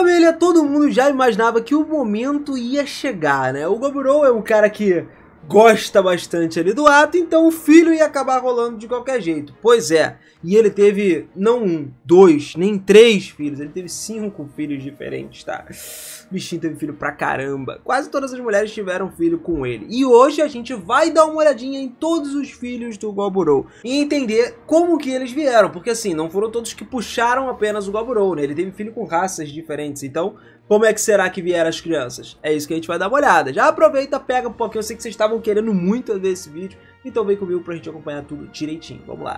família, todo mundo já imaginava que o momento ia chegar, né? O Gaburo é um cara que gosta bastante ali do ato, então o filho ia acabar rolando de qualquer jeito. Pois é, e ele teve não um, dois, nem três filhos, ele teve cinco filhos diferentes, tá? bichinho teve filho pra caramba. Quase todas as mulheres tiveram filho com ele. E hoje a gente vai dar uma olhadinha em todos os filhos do Goburou e entender como que eles vieram, porque assim, não foram todos que puxaram apenas o Goburou, né? Ele teve filho com raças diferentes, então como é que será que vieram as crianças? É isso que a gente vai dar uma olhada. Já aproveita, pega, porque eu sei que vocês estavam querendo muito ver esse vídeo, então vem comigo pra gente acompanhar tudo direitinho. Vamos lá.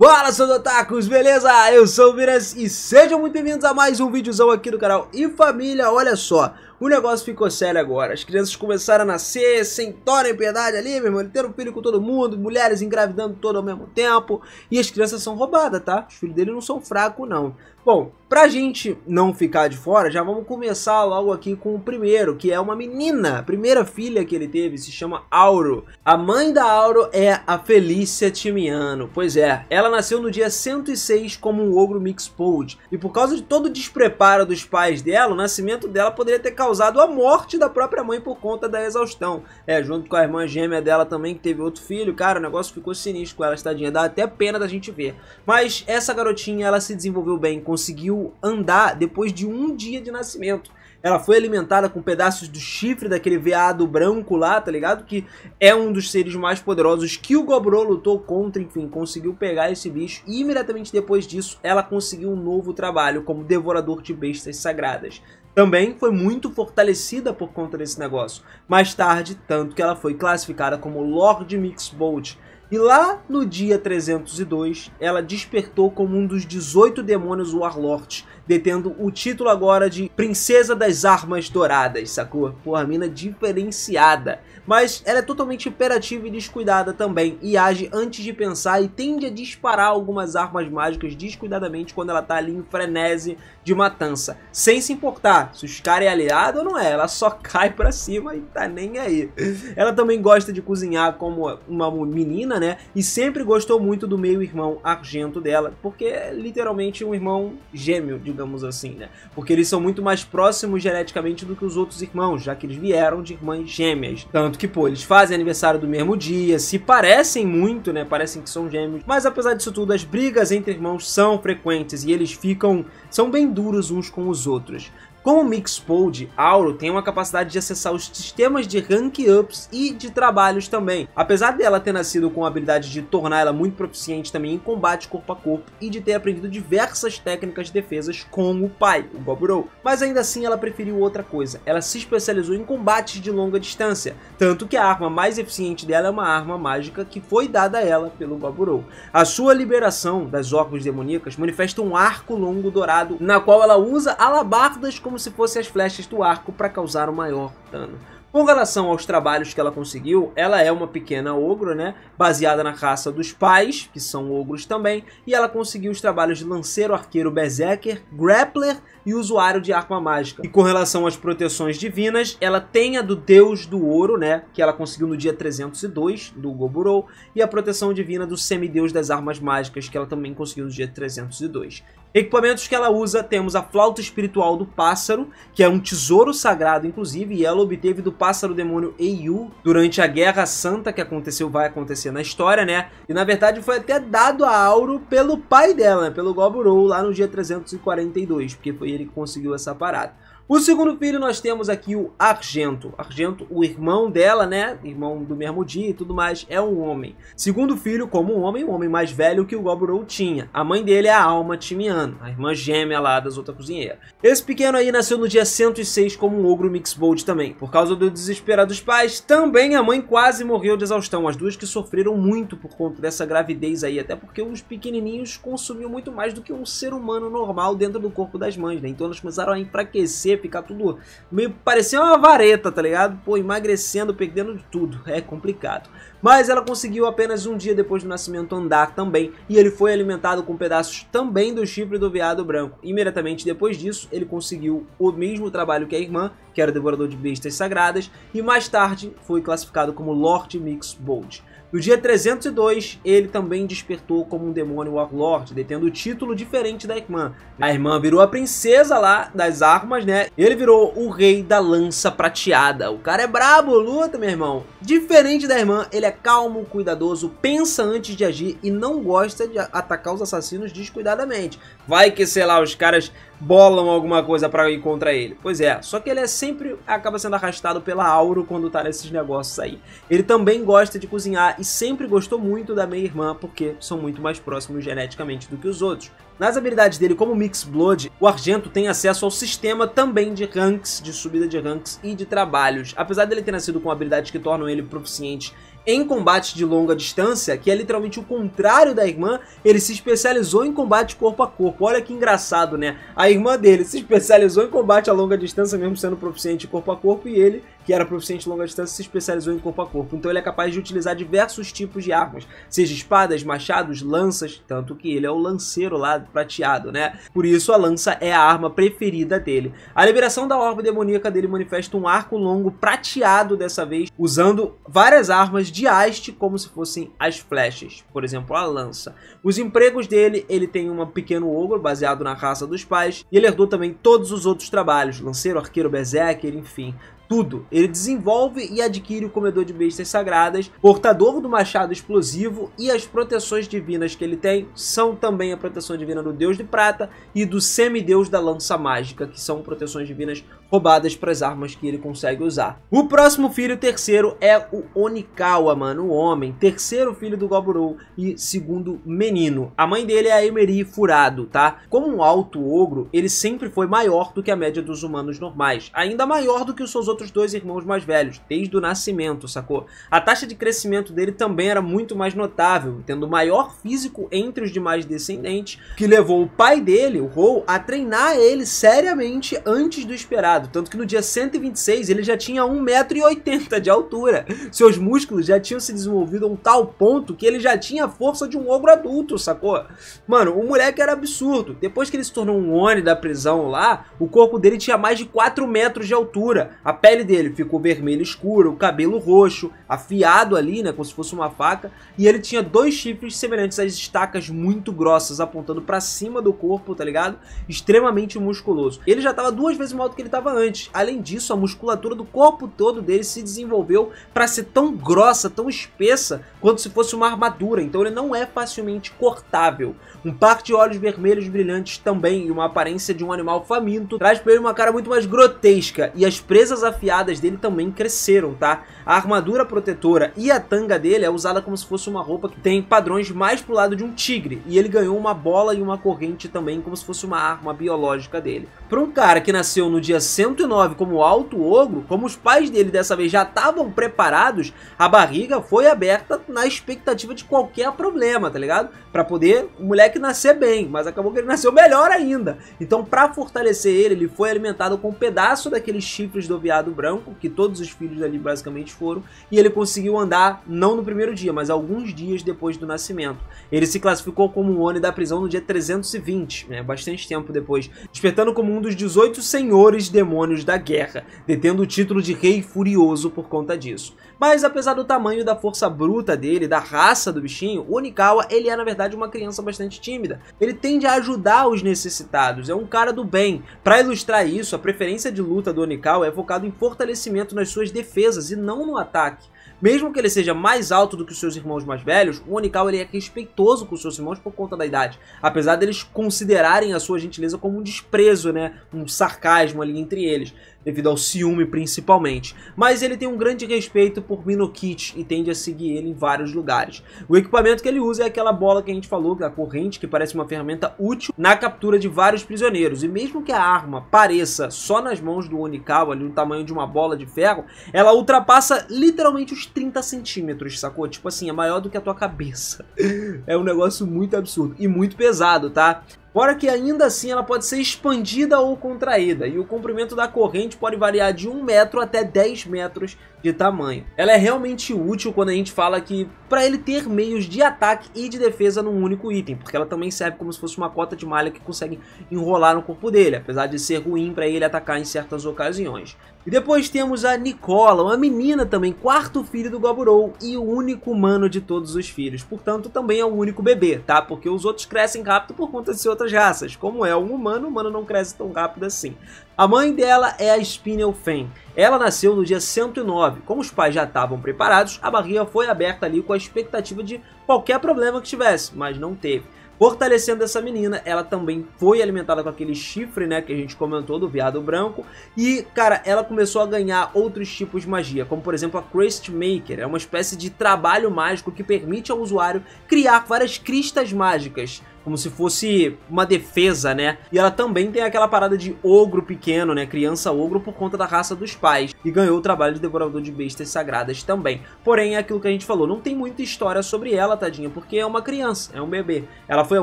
Fala, seus otakus, beleza? Eu sou o Miras e sejam muito bem-vindos a mais um vídeozão aqui do canal. E família, olha só, o negócio ficou sério agora. As crianças começaram a nascer sem dó piedade ali, meu irmão. Ele tendo um filho com todo mundo, mulheres engravidando todo ao mesmo tempo. E as crianças são roubadas, tá? Os filhos dele não são fracos, não. Bom, pra gente não ficar de fora, já vamos começar logo aqui com o primeiro, que é uma menina. A primeira filha que ele teve se chama Auro. A mãe da Auro é a Felícia Timiano. Pois é, ela nasceu no dia 106 como um ogro mixpold E por causa de todo o despreparo dos pais dela, o nascimento dela poderia ter causado causado a morte da própria mãe por conta da exaustão. É, junto com a irmã gêmea dela também, que teve outro filho. Cara, o negócio ficou sinistro com ela, tadinha. Dá até pena da gente ver. Mas essa garotinha, ela se desenvolveu bem, conseguiu andar depois de um dia de nascimento. Ela foi alimentada com pedaços do chifre daquele veado branco lá, tá ligado? Que é um dos seres mais poderosos que o Gobrô lutou contra, enfim, conseguiu pegar esse bicho. E imediatamente depois disso, ela conseguiu um novo trabalho como devorador de bestas sagradas também foi muito fortalecida por conta desse negócio. Mais tarde, tanto que ela foi classificada como Lord Mixbolt, e lá no dia 302, ela despertou como um dos 18 demônios Warlord, detendo o título agora de Princesa das Armas Douradas, sacou? Porra, mina diferenciada. Mas ela é totalmente imperativa e descuidada também, e age antes de pensar e tende a disparar algumas armas mágicas descuidadamente quando ela tá ali em frenese de matança, sem se importar se os caras é aliado ou não é, ela só cai pra cima e tá nem aí. Ela também gosta de cozinhar como uma menina, né? E sempre gostou muito do meio-irmão argento dela, porque é literalmente um irmão gêmeo, digamos assim, né? Porque eles são muito mais próximos geneticamente do que os outros irmãos, já que eles vieram de irmãs gêmeas. Tanto que, pô, eles fazem aniversário do mesmo dia, se parecem muito, né? Parecem que são gêmeos. Mas apesar disso tudo, as brigas entre irmãos são frequentes e eles ficam. são bem duros uns com os outros. Com o mixpold, Auro tem uma capacidade de acessar os sistemas de rank-ups e de trabalhos também. Apesar dela ter nascido com a habilidade de tornar ela muito proficiente também em combate corpo a corpo e de ter aprendido diversas técnicas de defesas com o pai, o Gobro. Mas ainda assim ela preferiu outra coisa, ela se especializou em combates de longa distância, tanto que a arma mais eficiente dela é uma arma mágica que foi dada a ela pelo Gobro. A sua liberação das órgãos demoníacas manifesta um arco longo dourado, na qual ela usa alabardas como como se fossem as flechas do arco para causar o maior dano. Com relação aos trabalhos que ela conseguiu, ela é uma pequena ogro, né? Baseada na raça dos pais, que são ogros também, e ela conseguiu os trabalhos de lanceiro, arqueiro, berserker, grappler e usuário de arma mágica. E com relação às proteções divinas, ela tem a do deus do ouro, né? Que ela conseguiu no dia 302 do Goburou, e a proteção divina do semideus das armas mágicas, que ela também conseguiu no dia 302. Equipamentos que ela usa, temos a flauta espiritual do pássaro, que é um tesouro sagrado, inclusive, e ela obteve do pássaro pássaro demônio Eiyu durante a Guerra Santa que aconteceu, vai acontecer na história, né? E na verdade foi até dado a Auro pelo pai dela, né? pelo Goburou, lá no dia 342, porque foi ele que conseguiu essa parada. O segundo filho nós temos aqui o Argento. Argento, o irmão dela, né? Irmão do mesmo dia e tudo mais, é um homem. Segundo filho, como um homem, um homem mais velho que o Goburou tinha. A mãe dele é a Alma Timiano, a irmã gêmea lá das outras cozinheiras. Esse pequeno aí nasceu no dia 106 como um ogro Mixbold também. Por causa do desespero dos pais, também a mãe quase morreu de exaustão. As duas que sofreram muito por conta dessa gravidez aí, até porque os pequenininhos consumiam muito mais do que um ser humano normal dentro do corpo das mães, né? Então elas começaram a enfraquecer ficar tudo meio parecendo uma vareta, tá ligado? Pô, emagrecendo, perdendo de tudo. É complicado. Mas ela conseguiu apenas um dia depois do nascimento andar também, e ele foi alimentado com pedaços também do chifre do veado branco. Imediatamente depois disso, ele conseguiu o mesmo trabalho que a irmã, que era devorador de bestas sagradas, e mais tarde foi classificado como Lord Mix Bold. No dia 302, ele também despertou como um demônio Warlord, detendo o título diferente da irmã. A irmã virou a princesa lá das armas, né? Ele virou o rei da lança prateada. O cara é brabo, luta, meu irmão. Diferente da irmã, ele é calmo, cuidadoso, pensa antes de agir e não gosta de atacar os assassinos descuidadamente. Vai que, sei lá, os caras bolam alguma coisa para ir contra ele. Pois é, só que ele é sempre acaba sendo arrastado pela Auro quando tá nesses negócios aí. Ele também gosta de cozinhar e sempre gostou muito da meia-irmã porque são muito mais próximos geneticamente do que os outros. Nas habilidades dele como Mix Blood, o Argento tem acesso ao sistema também de ranks, de subida de ranks e de trabalhos. Apesar dele ter nascido com habilidades que tornam ele proficiente em combate de longa distância, que é literalmente o contrário da irmã, ele se especializou em combate corpo a corpo. Olha que engraçado, né? A irmã dele se especializou em combate a longa distância, mesmo sendo proficiente corpo a corpo, e ele que era proficiente em longa distância, se especializou em corpo a corpo. Então ele é capaz de utilizar diversos tipos de armas, seja espadas, machados, lanças, tanto que ele é o lanceiro lá prateado, né? Por isso a lança é a arma preferida dele. A liberação da orbe demoníaca dele manifesta um arco longo prateado dessa vez, usando várias armas de haste como se fossem as flechas, por exemplo, a lança. Os empregos dele, ele tem um pequeno ogro baseado na raça dos pais, e ele herdou também todos os outros trabalhos, lanceiro, arqueiro, berserker, enfim tudo. Ele desenvolve e adquire o comedor de bestas sagradas, portador do machado explosivo e as proteções divinas que ele tem são também a proteção divina do Deus de Prata e do semideus da lança mágica, que são proteções divinas roubadas para as armas que ele consegue usar. O próximo filho, terceiro, é o Onikawa, mano, o homem, terceiro filho do Goburu e segundo menino. A mãe dele é a Emery Furado, tá? Como um alto ogro, ele sempre foi maior do que a média dos humanos normais, ainda maior do que os seus outros dois irmãos mais velhos, desde o nascimento, sacou? A taxa de crescimento dele também era muito mais notável, tendo o maior físico entre os demais descendentes, que levou o pai dele, o Rou, a treinar ele seriamente antes do esperado tanto que no dia 126 ele já tinha 1,80m de altura. Seus músculos já tinham se desenvolvido a um tal ponto que ele já tinha a força de um ogro adulto, sacou? Mano, o moleque era absurdo. Depois que ele se tornou um Oni da prisão lá, o corpo dele tinha mais de 4 metros de altura. A pele dele ficou vermelho escuro o cabelo roxo, afiado ali, né, como se fosse uma faca, e ele tinha dois chifres semelhantes às estacas muito grossas apontando para cima do corpo, tá ligado? Extremamente musculoso. Ele já tava duas vezes maior do que ele tava estava antes. Além disso, a musculatura do corpo todo dele se desenvolveu para ser tão grossa, tão espessa, quanto se fosse uma armadura, então ele não é facilmente cortável. Um par de olhos vermelhos brilhantes também e uma aparência de um animal faminto traz para ele uma cara muito mais grotesca, e as presas afiadas dele também cresceram, tá? A armadura protetora e a tanga dele é usada como se fosse uma roupa que tem padrões mais pro lado de um tigre, e ele ganhou uma bola e uma corrente também, como se fosse uma arma biológica dele. Para um cara que nasceu no dia 109 como alto ogro, como os pais dele dessa vez já estavam preparados, a barriga foi aberta na expectativa de qualquer problema, tá ligado? Para poder o moleque nascer bem, mas acabou que ele nasceu melhor ainda. Então, para fortalecer ele, ele foi alimentado com um pedaço daqueles chifres do veado branco, que todos os filhos ali basicamente foram, e ele conseguiu andar não no primeiro dia, mas alguns dias depois do nascimento. Ele se classificou como um Oni da prisão no dia 320, né? Bastante tempo depois, despertando como um dos 18 senhores de demônios da guerra, detendo o título de Rei Furioso por conta disso. Mas apesar do tamanho da força bruta dele, da raça do bichinho, o Onikawa ele é na verdade uma criança bastante tímida. Ele tende a ajudar os necessitados, é um cara do bem. Para ilustrar isso, a preferência de luta do Onikawa é focado em fortalecimento nas suas defesas e não no ataque. Mesmo que ele seja mais alto do que os seus irmãos mais velhos, o Onikawa ele é respeitoso com os seus irmãos por conta da idade. Apesar deles considerarem a sua gentileza como um desprezo, né? Um sarcasmo ali entre eles devido ao ciúme principalmente. Mas ele tem um grande respeito por Minokit e tende a seguir ele em vários lugares. O equipamento que ele usa é aquela bola que a gente falou, a corrente, que parece uma ferramenta útil na captura de vários prisioneiros. E mesmo que a arma pareça só nas mãos do Onikawa, ali no tamanho de uma bola de ferro, ela ultrapassa literalmente os 30 centímetros, sacou? Tipo assim, é maior do que a tua cabeça. é um negócio muito absurdo e muito pesado, tá? fora que ainda assim ela pode ser expandida ou contraída, e o comprimento da corrente pode variar de 1 metro até 10 metros de tamanho. Ela é realmente útil quando a gente fala que para ele ter meios de ataque e de defesa num único item, porque ela também serve como se fosse uma cota de malha que consegue enrolar no corpo dele, apesar de ser ruim para ele atacar em certas ocasiões. E depois temos a Nicola, uma menina também, quarto filho do Gaburou e o único humano de todos os filhos. Portanto, também é o único bebê, tá? Porque os outros crescem rápido por conta de outras raças. Como é um humano, o humano não cresce tão rápido assim. A mãe dela é a Spinel Fen. Ela nasceu no dia 109. Como os pais já estavam preparados, a barriga foi aberta ali com a expectativa de qualquer problema que tivesse, mas não teve fortalecendo essa menina. Ela também foi alimentada com aquele chifre, né, que a gente comentou do viado branco. E, cara, ela começou a ganhar outros tipos de magia, como por exemplo a Crest Maker. É uma espécie de trabalho mágico que permite ao usuário criar várias cristas mágicas como se fosse uma defesa, né? E ela também tem aquela parada de ogro pequeno, né? Criança ogro por conta da raça dos pais. E ganhou o trabalho de devorador de bestas sagradas também. Porém, é aquilo que a gente falou, não tem muita história sobre ela, tadinha, porque é uma criança, é um bebê. Ela foi a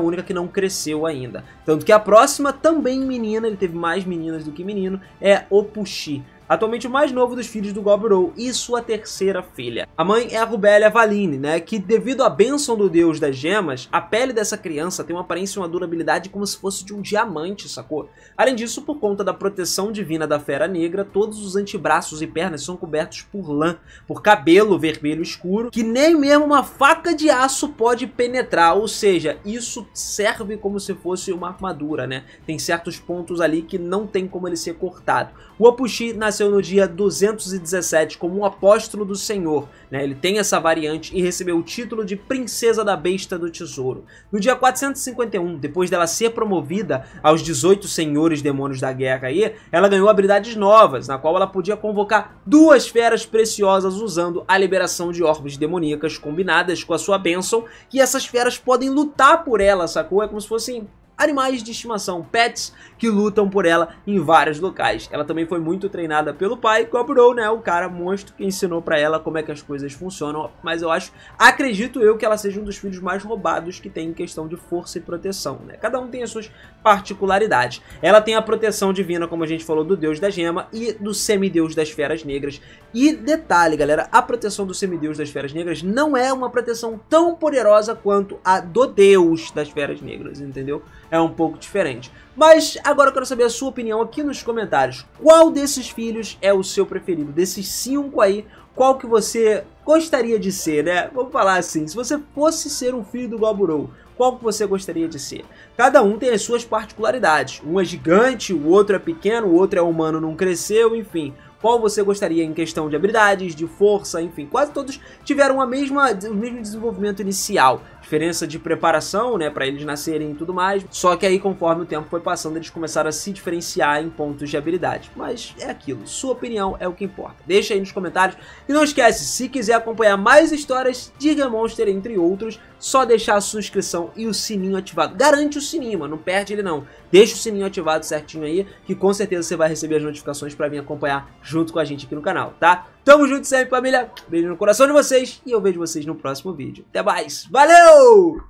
única que não cresceu ainda. Tanto que a próxima também menina, ele teve mais meninas do que menino, é Opushi atualmente o mais novo dos filhos do Gobrow e sua terceira filha. A mãe é a Rubélia Valine, né, que devido à bênção do deus das gemas, a pele dessa criança tem uma aparência e uma durabilidade como se fosse de um diamante, sacou? Além disso, por conta da proteção divina da fera negra, todos os antebraços e pernas são cobertos por lã, por cabelo vermelho escuro, que nem mesmo uma faca de aço pode penetrar, ou seja, isso serve como se fosse uma armadura, né? Tem certos pontos ali que não tem como ele ser cortado. O Apuxi nasceu nasceu no dia 217 como um apóstolo do Senhor, né? ele tem essa variante e recebeu o título de Princesa da Besta do Tesouro. No dia 451, depois dela ser promovida aos 18 Senhores Demônios da Guerra, aí, ela ganhou habilidades novas, na qual ela podia convocar duas feras preciosas usando a liberação de orbes demoníacas combinadas com a sua bênção, e essas feras podem lutar por ela, sacou? É como se fossem animais de estimação, pets, que lutam por ela em vários locais. Ela também foi muito treinada pelo pai, cobrou, né, o cara monstro que ensinou para ela como é que as coisas funcionam, mas eu acho, acredito eu que ela seja um dos filhos mais roubados que tem em questão de força e proteção, né? Cada um tem as suas particularidades. Ela tem a proteção divina, como a gente falou, do deus da gema e do semideus das feras negras, e detalhe, galera, a proteção do semideus das feras negras não é uma proteção tão poderosa quanto a do deus das feras negras, entendeu? É um pouco diferente. Mas agora eu quero saber a sua opinião aqui nos comentários. Qual desses filhos é o seu preferido? Desses cinco aí, qual que você gostaria de ser, né? Vamos falar assim, se você fosse ser um filho do Goburou, qual que você gostaria de ser? Cada um tem as suas particularidades. Um é gigante, o outro é pequeno, o outro é humano, não cresceu, enfim qual você gostaria em questão de habilidades, de força, enfim, quase todos tiveram a mesma, o mesmo desenvolvimento inicial diferença de preparação, né, para eles nascerem e tudo mais. Só que aí, conforme o tempo foi passando, eles começaram a se diferenciar em pontos de habilidade. Mas é aquilo, sua opinião é o que importa. Deixa aí nos comentários. E não esquece, se quiser acompanhar mais histórias de Game Monster, entre outros, só deixar a sua inscrição e o sininho ativado. Garante o sininho, mano, não perde ele não. Deixa o sininho ativado certinho aí, que com certeza você vai receber as notificações para vir acompanhar junto com a gente aqui no canal, tá? Tamo junto sempre, família. Beijo no coração de vocês e eu vejo vocês no próximo vídeo. Até mais. Valeu!